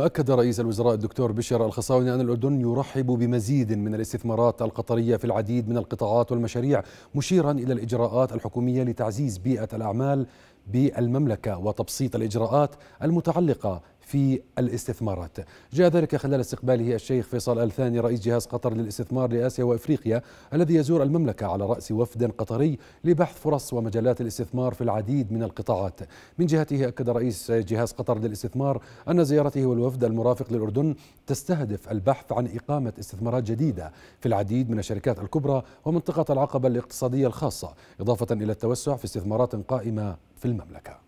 أكد رئيس الوزراء الدكتور بشر الخصاوني أن الأردن يرحب بمزيد من الاستثمارات القطرية في العديد من القطاعات والمشاريع مشيرا إلى الإجراءات الحكومية لتعزيز بيئة الأعمال بالمملكة وتبسيط الإجراءات المتعلقة في الاستثمارات جاء ذلك خلال استقباله الشيخ فيصل الثاني رئيس جهاز قطر للاستثمار لآسيا وإفريقيا الذي يزور المملكة على رأس وفد قطري لبحث فرص ومجالات الاستثمار في العديد من القطاعات من جهته أكد رئيس جهاز قطر للاستثمار أن زيارته والوفد المرافق للأردن تستهدف البحث عن إقامة استثمارات جديدة في العديد من الشركات الكبرى ومنطقة العقبة الاقتصادية الخاصة إضافة إلى التوسع في استثمارات قائمة في المملكه